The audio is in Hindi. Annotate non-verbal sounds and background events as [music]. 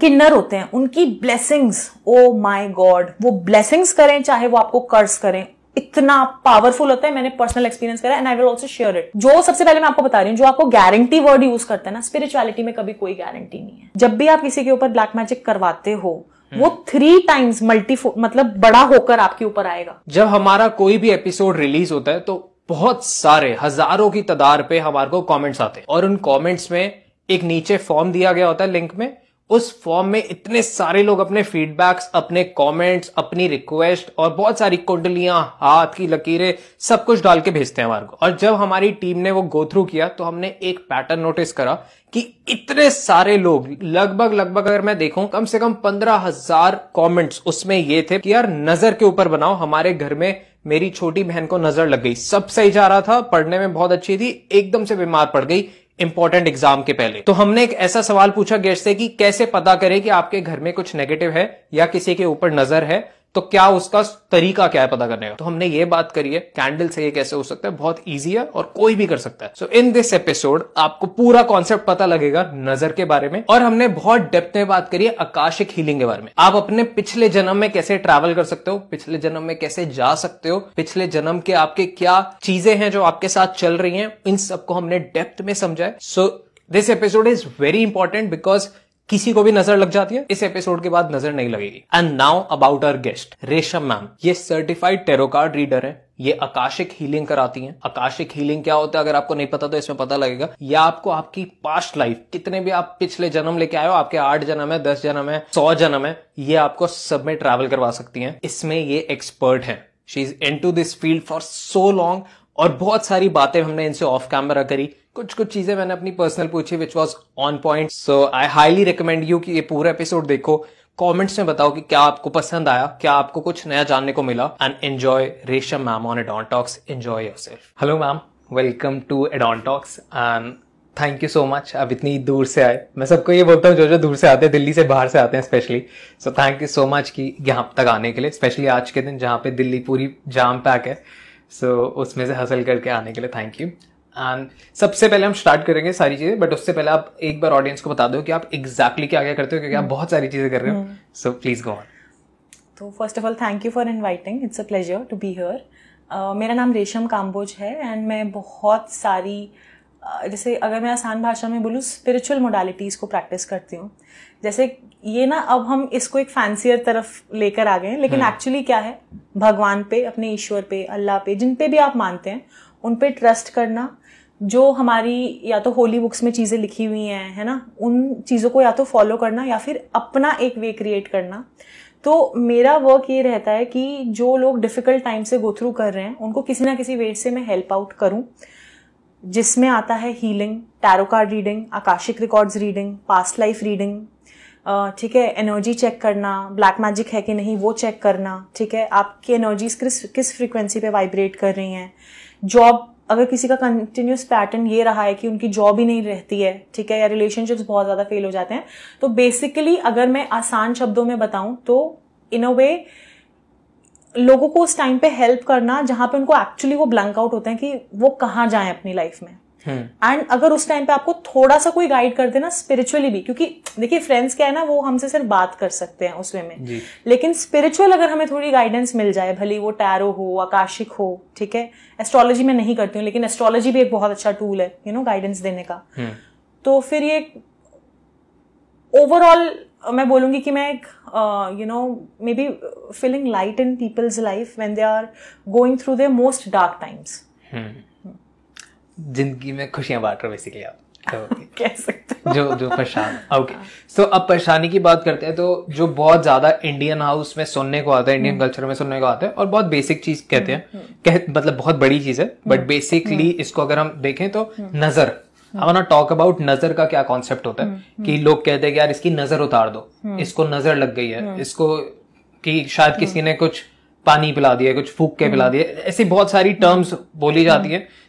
किन्नर होते हैं उनकी ब्लेसिंग्स ओ माय गॉड वो ब्लेसिंग्स करें चाहे वो आपको कर्ज करें इतना पावरफुल होता है मैंने पर्सनल एक्सपीरियंस करा and I will also share it जो सबसे पहले मैं आपको बता रही हूँ जो आपको गारंटी वर्ड यूज करते हैं ना स्पिरिचुअलिटी में कभी कोई गारंटी नहीं है जब भी आप किसी के ऊपर ब्लैक मैजिक करवाते हो हम्म। वो थ्री टाइम्स मल्टी मतलब बड़ा होकर आपके ऊपर आएगा जब हमारा कोई भी एपिसोड रिलीज होता है तो बहुत सारे हजारों की तदार पे हमारे को कमेंट्स आते हैं और उन कमेंट्स में एक नीचे फॉर्म दिया गया होता है लिंक में उस फॉर्म में इतने सारे लोग अपने फीडबैक्स अपने कमेंट्स अपनी रिक्वेस्ट और बहुत सारी कुंडलियां हाथ की लकीरें सब कुछ डाल के भेजते हैं हमारे को और जब हमारी टीम ने वो गो थ्रू किया तो हमने एक पैटर्न नोटिस करा कि इतने सारे लोग लगभग लगभग अगर मैं देखूं कम से कम पंद्रह हजार कॉमेंट्स उसमें ये थे कि यार नजर के ऊपर बनाओ हमारे घर में मेरी छोटी बहन को नजर लग गई सब सही जा रहा था पढ़ने में बहुत अच्छी थी एकदम से बीमार पड़ गई इंपॉर्टेंट एग्जाम के पहले तो हमने एक ऐसा सवाल पूछा गेस्ट से कि कैसे पता करें कि आपके घर में कुछ नेगेटिव है या किसी के ऊपर नजर है तो क्या उसका तरीका क्या है पता करने का तो हमने ये बात करी है कैंडल से ये कैसे हो सकता है बहुत ईजी है और कोई भी कर सकता है सो इन दिस एपिसोड आपको पूरा कॉन्सेप्ट पता लगेगा नजर के बारे में और हमने बहुत डेप्थ में बात करी है आकाशिक हीलिंग के बारे में आप अपने पिछले जन्म में कैसे ट्रैवल कर सकते हो पिछले जन्म में कैसे जा सकते हो पिछले जन्म के आपके क्या चीजें हैं जो आपके साथ चल रही हैं इन सबको हमने डेप्थ में समझा है so this episode is very important because किसी को भी नजर लग जाती है इस एपिसोड के बाद नजर नहीं लगेगी and now about our guest Resham ma'am ये सर्टिफाइड टेरो कार्ड रीडर है ये आकाशिक हीलिंग कराती हैं आकाशिक हीलिंग क्या होता है अगर आपको नहीं पता तो इसमें पता लगेगा या आपको आपकी पास्ट लाइफ कितने भी आप पिछले जन्म लेके आए हो आपके आठ जन्म है दस जन्म है सौ जन्म है ये आपको सब में ट्रैवल करवा सकती हैं इसमें ये एक्सपर्ट है she is into this field for so long और बहुत सारी बातें हमने इनसे ऑफ कैमरा करी कुछ कुछ चीजें मैंने अपनी पर्सनल पूछी which was on point so I highly recommend you कि ये पूरा एपिसोड देखो कमेंट्स में बताओ कि क्या आपको पसंद आया क्या आपको कुछ नया जानने को मिला and enjoy Resham ma'am on Addon Talks enjoy yourself hello ma'am welcome to Addon Talks and thank you so much आप इतनी दूर से आए मैं सबको ये बोलता हूँ जो जो दूर से आते हैं दिल्ली से बाहर से आते हैं specially so thank you so much कि यहाँ तक आने के लिए स्पेशली आज के दिन जहाँ पे दिल्ली पूरी जाम पैक है सो so, उसमें से हासिल करके आने के लिए थैंक यू एंड सबसे पहले हम स्टार्ट करेंगे सारी चीज़ें बट उससे पहले आप एक बार ऑडियंस को बता दो कि आप एग्जैक्टली क्या क्या करते हो क्योंकि आप हम्म। बहुत सारी चीज़ें कर रहे हो सो प्लीज़ गो ऑन तो first of all thank you for inviting it's a pleasure to be here मेरा नाम रेशम काम्बोज है एंड मैं बहुत सारी uh, जैसे अगर मैं आसान भाषा में बोलूँ स्पिरिचुअल मोडालिटीज़ को प्रैक्टिस करती हूँ जैसे ये ना अब हम इसको एक फैंसियर तरफ लेकर आ गए हैं लेकिन एक्चुअली हम्म। क्या है भगवान पे अपने ईश्वर पे अल्लाह पे जिन पे भी आप मानते हैं उन पे ट्रस्ट करना जो हमारी या तो होली बुक्स में चीज़ें लिखी हुई हैं है ना उन चीज़ों को या तो फॉलो करना या फिर अपना एक वे क्रिएट करना तो मेरा वर्क ये रहता है कि जो लोग डिफ़िकल्ट टाइम से गो थ्रू कर रहे हैं उनको किसी ना किसी वे से मैं हेल्प आउट करूँ जिसमें आता है healing tarot card reading Akashic records reading past life reading ठीक है एनर्जी चेक करना ब्लैक मैजिक है कि नहीं वो चेक करना ठीक है आपकी एनर्जीज किस किस फ्रिक्वेंसी पे वाइब्रेट कर रही हैं जॉब अगर किसी का कंटिन्यूस पैटर्न ये रहा है कि उनकी जॉब ही नहीं रहती है ठीक है या रिलेशनशिप्स बहुत ज़्यादा फेल हो जाते हैं तो बेसिकली अगर मैं आसान शब्दों में बताऊं तो इन अ वे लोगों को उस टाइम पे हेल्प करना जहाँ पे उनको एक्चुअली वो ब्लैंक आउट होते हैं कि वो कहाँ जाएं अपनी लाइफ में एंड अगर उस टाइम पे आपको थोड़ा सा कोई गाइड कर देना स्पिरिचुअली भी क्योंकि देखिए फ्रेंड्स क्या है ना वो हमसे सिर्फ बात कर सकते हैं उस वे में लेकिन स्पिरिचुअल अगर हमें थोड़ी गाइडेंस मिल जाए भले वो टैरो हो आकाशिक हो ठीक है एस्ट्रोलॉजी में नहीं करती हूँ लेकिन एस्ट्रोलॉजी भी एक बहुत अच्छा टूल है यू नो गाइडेंस देने का हम्म। तो फिर ये ओवरऑल मैं बोलूंगी कि मैं एक you know maybe feeling light in people's life when they are going through the most dark times जिंदगी में खुशियां बांट रहे हो बेसिकली आप तो [laughs] कह सकते जो जो परेशान ओके [laughs] सो हाँ। अब परेशानी की बात करते हैं तो जो बहुत ज्यादा इंडियन हाउस में सुनने को आता है इंडियन कल्चर हम्म। में सुनने को आता है और बहुत बेसिक चीज कहते हैं हम्म, हम्म। कह मतलब बहुत बड़ी चीज है बट बेसिकली इसको अगर हम देखें तो नजर आई टॉक अबाउट नजर का क्या कॉन्सेप्ट होता है कि लोग कहते हैं कि यार इसकी नजर उतार दो इसको नजर लग गई है इसको कि शायद किसी ने कुछ पानी पिला दिया कुछ फूक के पिला दिया ऐसी बहुत सारी टर्म्स बोली जाती है